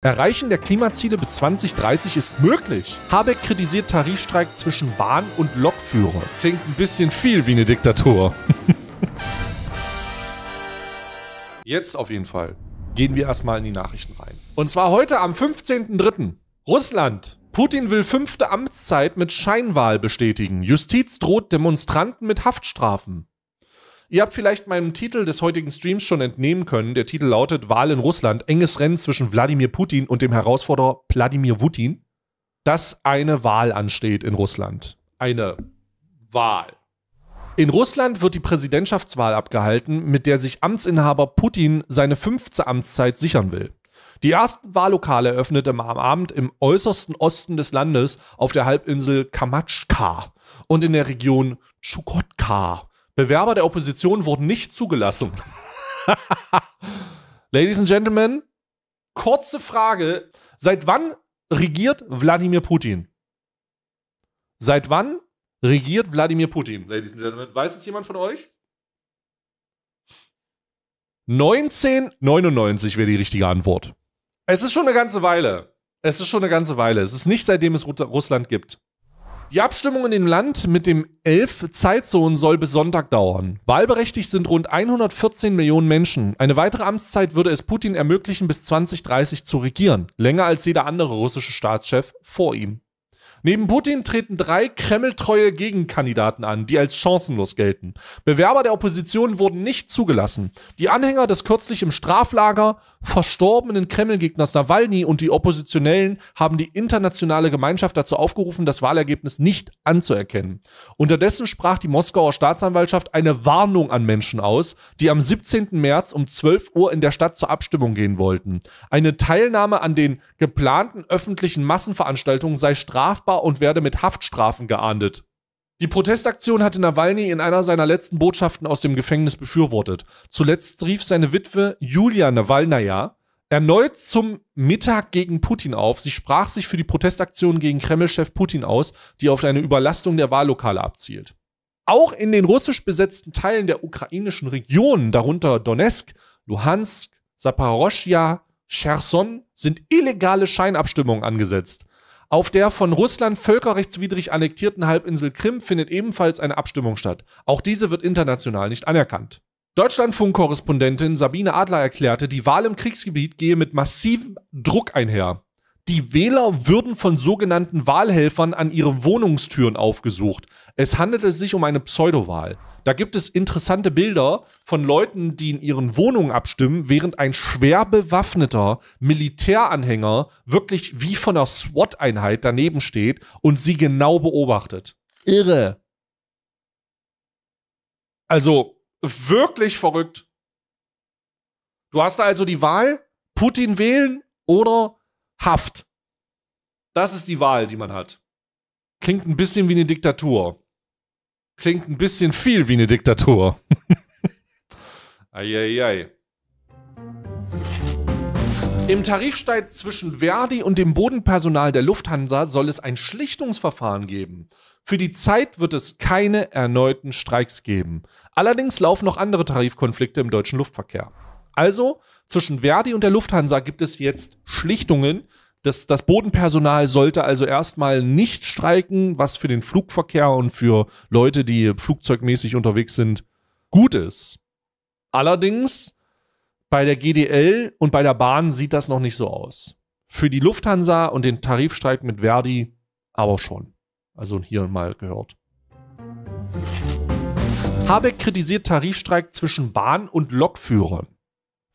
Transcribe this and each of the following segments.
Erreichen der Klimaziele bis 2030 ist möglich. Habeck kritisiert Tarifstreik zwischen Bahn und Lokführer. Klingt ein bisschen viel wie eine Diktatur. Jetzt auf jeden Fall gehen wir erstmal in die Nachrichten rein. Und zwar heute am 15.03. Russland. Putin will fünfte Amtszeit mit Scheinwahl bestätigen. Justiz droht Demonstranten mit Haftstrafen. Ihr habt vielleicht meinem Titel des heutigen Streams schon entnehmen können. Der Titel lautet Wahl in Russland, enges Rennen zwischen Wladimir Putin und dem Herausforderer Wladimir Putin, dass eine Wahl ansteht in Russland. Eine Wahl. In Russland wird die Präsidentschaftswahl abgehalten, mit der sich Amtsinhaber Putin seine fünfte Amtszeit sichern will. Die ersten Wahllokale eröffnete am Abend im äußersten Osten des Landes auf der Halbinsel Kamatschka und in der Region Tschukotka. Bewerber der Opposition wurden nicht zugelassen. Ladies and Gentlemen, kurze Frage. Seit wann regiert Wladimir Putin? Seit wann regiert Wladimir Putin, Ladies and Gentlemen? Weiß es jemand von euch? 1999 wäre die richtige Antwort. Es ist schon eine ganze Weile. Es ist schon eine ganze Weile. Es ist nicht seitdem es Russland gibt. Die Abstimmung in dem Land mit dem elf Zeitzonen soll bis Sonntag dauern. Wahlberechtigt sind rund 114 Millionen Menschen. Eine weitere Amtszeit würde es Putin ermöglichen, bis 2030 zu regieren. Länger als jeder andere russische Staatschef vor ihm. Neben Putin treten drei Kreml-treue Gegenkandidaten an, die als chancenlos gelten. Bewerber der Opposition wurden nicht zugelassen. Die Anhänger des kürzlich im Straflager verstorbenen Kreml-Gegners Nawalny und die Oppositionellen haben die internationale Gemeinschaft dazu aufgerufen, das Wahlergebnis nicht anzuerkennen. Unterdessen sprach die Moskauer Staatsanwaltschaft eine Warnung an Menschen aus, die am 17. März um 12 Uhr in der Stadt zur Abstimmung gehen wollten. Eine Teilnahme an den geplanten öffentlichen Massenveranstaltungen sei strafbar strafbar und werde mit Haftstrafen geahndet. Die Protestaktion hatte Nawalny in einer seiner letzten Botschaften aus dem Gefängnis befürwortet. Zuletzt rief seine Witwe Julia Nawalnaya erneut zum Mittag gegen Putin auf. Sie sprach sich für die Protestaktion gegen Kreml-Chef Putin aus, die auf eine Überlastung der Wahllokale abzielt. Auch in den russisch besetzten Teilen der ukrainischen Regionen, darunter Donetsk, Luhansk, Saporoschja, Cherson, sind illegale Scheinabstimmungen angesetzt. Auf der von Russland völkerrechtswidrig annektierten Halbinsel Krim findet ebenfalls eine Abstimmung statt. Auch diese wird international nicht anerkannt. Deutschlandfunk-Korrespondentin Sabine Adler erklärte, die Wahl im Kriegsgebiet gehe mit massivem Druck einher. Die Wähler würden von sogenannten Wahlhelfern an ihre Wohnungstüren aufgesucht. Es handelte sich um eine Pseudowahl. Da gibt es interessante Bilder von Leuten, die in ihren Wohnungen abstimmen, während ein schwer bewaffneter Militäranhänger wirklich wie von einer SWAT-Einheit daneben steht und sie genau beobachtet. Irre. Also wirklich verrückt. Du hast also die Wahl, Putin wählen oder Haft. Das ist die Wahl, die man hat. Klingt ein bisschen wie eine Diktatur. Klingt ein bisschen viel wie eine Diktatur. Eieiei. Im Tarifstreit zwischen Verdi und dem Bodenpersonal der Lufthansa soll es ein Schlichtungsverfahren geben. Für die Zeit wird es keine erneuten Streiks geben. Allerdings laufen noch andere Tarifkonflikte im deutschen Luftverkehr. Also zwischen Verdi und der Lufthansa gibt es jetzt Schlichtungen, das, das Bodenpersonal sollte also erstmal nicht streiken, was für den Flugverkehr und für Leute, die flugzeugmäßig unterwegs sind, gut ist. Allerdings, bei der GDL und bei der Bahn sieht das noch nicht so aus. Für die Lufthansa und den Tarifstreik mit Verdi aber schon. Also hier mal gehört. Habeck kritisiert Tarifstreik zwischen Bahn und Lokführern.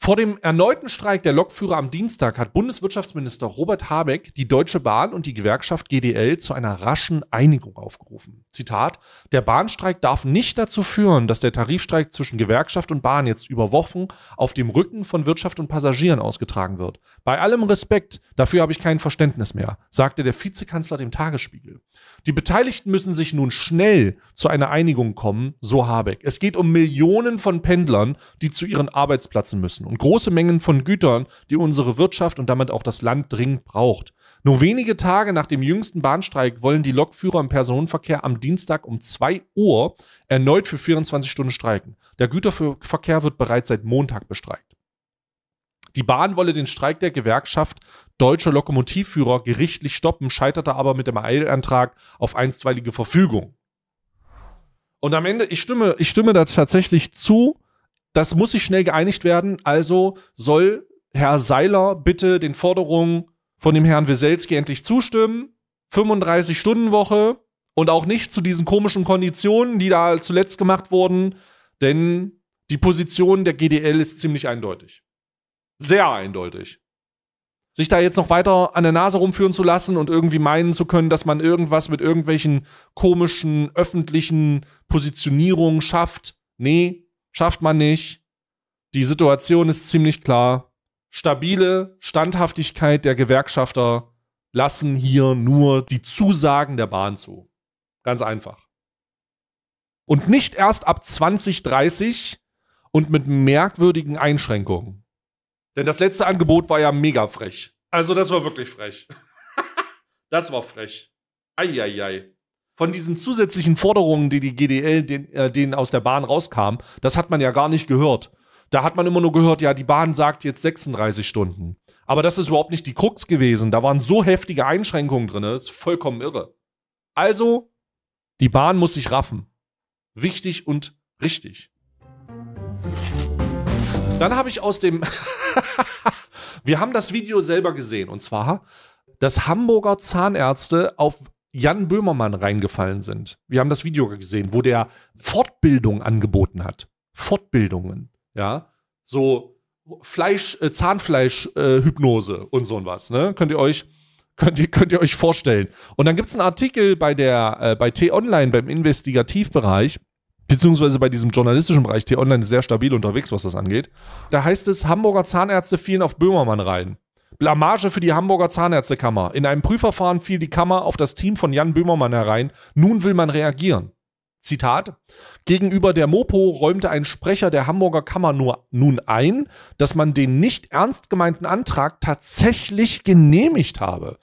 Vor dem erneuten Streik der Lokführer am Dienstag hat Bundeswirtschaftsminister Robert Habeck die Deutsche Bahn und die Gewerkschaft GDL zu einer raschen Einigung aufgerufen. Zitat: Der Bahnstreik darf nicht dazu führen, dass der Tarifstreik zwischen Gewerkschaft und Bahn jetzt über Wochen auf dem Rücken von Wirtschaft und Passagieren ausgetragen wird. Bei allem Respekt, dafür habe ich kein Verständnis mehr, sagte der Vizekanzler dem Tagesspiegel. Die Beteiligten müssen sich nun schnell zu einer Einigung kommen, so Habeck. Es geht um Millionen von Pendlern, die zu ihren Arbeitsplätzen müssen und große Mengen von Gütern, die unsere Wirtschaft und damit auch das Land dringend braucht. Nur wenige Tage nach dem jüngsten Bahnstreik wollen die Lokführer im Personenverkehr am Dienstag um 2 Uhr erneut für 24 Stunden streiken. Der Güterverkehr wird bereits seit Montag bestreikt. Die Bahn wolle den Streik der Gewerkschaft Deutsche Lokomotivführer gerichtlich stoppen, scheiterte aber mit dem Eilantrag auf einstweilige Verfügung. Und am Ende, ich stimme, ich stimme da tatsächlich zu, das muss sich schnell geeinigt werden. Also soll Herr Seiler bitte den Forderungen von dem Herrn Weselski endlich zustimmen. 35-Stunden-Woche und auch nicht zu diesen komischen Konditionen, die da zuletzt gemacht wurden, denn die Position der GDL ist ziemlich eindeutig. Sehr eindeutig. Sich da jetzt noch weiter an der Nase rumführen zu lassen und irgendwie meinen zu können, dass man irgendwas mit irgendwelchen komischen öffentlichen Positionierungen schafft, nee, Schafft man nicht. Die Situation ist ziemlich klar. Stabile Standhaftigkeit der Gewerkschafter lassen hier nur die Zusagen der Bahn zu. Ganz einfach. Und nicht erst ab 2030 und mit merkwürdigen Einschränkungen. Denn das letzte Angebot war ja mega frech. Also das war wirklich frech. das war frech. Eieiei von diesen zusätzlichen Forderungen, die die GDL den, äh, denen aus der Bahn rauskam, das hat man ja gar nicht gehört. Da hat man immer nur gehört, ja, die Bahn sagt jetzt 36 Stunden. Aber das ist überhaupt nicht die Krux gewesen. Da waren so heftige Einschränkungen drin, das ist vollkommen irre. Also, die Bahn muss sich raffen. Wichtig und richtig. Dann habe ich aus dem. Wir haben das Video selber gesehen. Und zwar, dass Hamburger Zahnärzte auf Jan Böhmermann reingefallen sind. Wir haben das Video gesehen, wo der Fortbildung angeboten hat. Fortbildungen, ja. So Fleisch, äh, zahnfleisch äh, und so und was, ne? Könnt ihr euch, könnt ihr, könnt ihr euch vorstellen. Und dann gibt es einen Artikel bei der, äh, bei T-Online, beim Investigativbereich, beziehungsweise bei diesem journalistischen Bereich, T-Online ist sehr stabil unterwegs, was das angeht. Da heißt es, Hamburger Zahnärzte fielen auf Böhmermann rein. Blamage für die Hamburger Zahnärztekammer. In einem Prüfverfahren fiel die Kammer auf das Team von Jan Böhmermann herein. Nun will man reagieren. Zitat: Gegenüber der Mopo räumte ein Sprecher der Hamburger Kammer nur, nun ein, dass man den nicht ernst gemeinten Antrag tatsächlich genehmigt habe.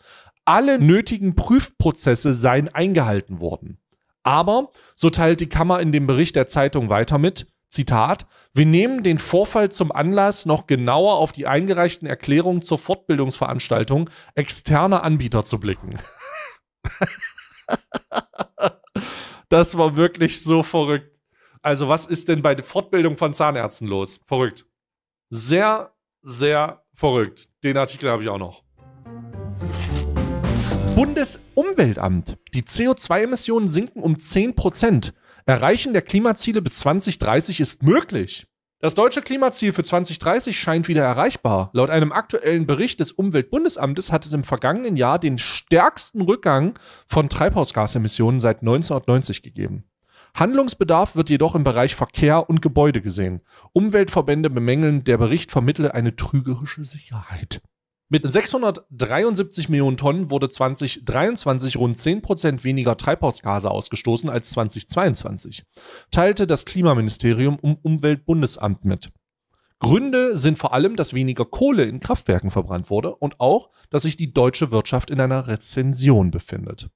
Alle nötigen Prüfprozesse seien eingehalten worden. Aber, so teilt die Kammer in dem Bericht der Zeitung weiter mit, Zitat, wir nehmen den Vorfall zum Anlass, noch genauer auf die eingereichten Erklärungen zur Fortbildungsveranstaltung externer Anbieter zu blicken. das war wirklich so verrückt. Also, was ist denn bei der Fortbildung von Zahnärzten los? Verrückt. Sehr, sehr verrückt. Den Artikel habe ich auch noch. Bundesumweltamt. Die CO2-Emissionen sinken um 10 Prozent. Erreichen der Klimaziele bis 2030 ist möglich. Das deutsche Klimaziel für 2030 scheint wieder erreichbar. Laut einem aktuellen Bericht des Umweltbundesamtes hat es im vergangenen Jahr den stärksten Rückgang von Treibhausgasemissionen seit 1990 gegeben. Handlungsbedarf wird jedoch im Bereich Verkehr und Gebäude gesehen. Umweltverbände bemängeln, der Bericht vermittle eine trügerische Sicherheit. Mit 673 Millionen Tonnen wurde 2023 rund 10% weniger Treibhausgase ausgestoßen als 2022, teilte das Klimaministerium um Umweltbundesamt mit. Gründe sind vor allem, dass weniger Kohle in Kraftwerken verbrannt wurde und auch, dass sich die deutsche Wirtschaft in einer Rezension befindet.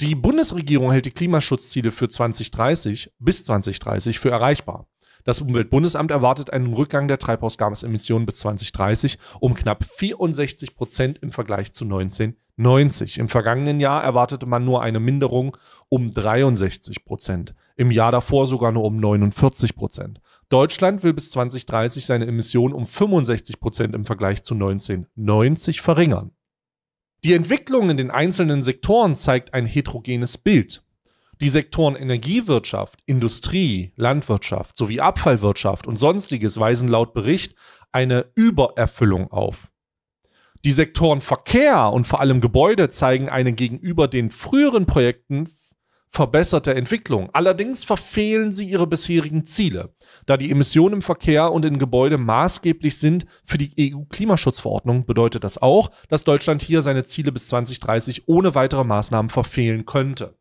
Die Bundesregierung hält die Klimaschutzziele für 2030 bis 2030 für erreichbar. Das Umweltbundesamt erwartet einen Rückgang der Treibhausgasemissionen bis 2030 um knapp 64 Prozent im Vergleich zu 1990. Im vergangenen Jahr erwartete man nur eine Minderung um 63 Prozent, im Jahr davor sogar nur um 49 Prozent. Deutschland will bis 2030 seine Emissionen um 65 Prozent im Vergleich zu 1990 verringern. Die Entwicklung in den einzelnen Sektoren zeigt ein heterogenes Bild. Die Sektoren Energiewirtschaft, Industrie, Landwirtschaft sowie Abfallwirtschaft und sonstiges weisen laut Bericht eine Übererfüllung auf. Die Sektoren Verkehr und vor allem Gebäude zeigen eine gegenüber den früheren Projekten verbesserte Entwicklung. Allerdings verfehlen sie ihre bisherigen Ziele, da die Emissionen im Verkehr und in Gebäude maßgeblich sind für die EU-Klimaschutzverordnung, bedeutet das auch, dass Deutschland hier seine Ziele bis 2030 ohne weitere Maßnahmen verfehlen könnte.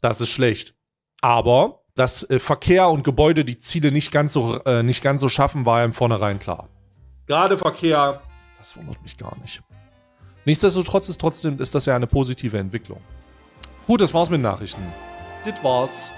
Das ist schlecht. Aber dass äh, Verkehr und Gebäude die Ziele nicht ganz so, äh, nicht ganz so schaffen, war ja im Vornherein klar. Gerade Verkehr, das wundert mich gar nicht. Nichtsdestotrotz ist trotzdem ist das ja eine positive Entwicklung. Gut, das war's mit Nachrichten. Das war's.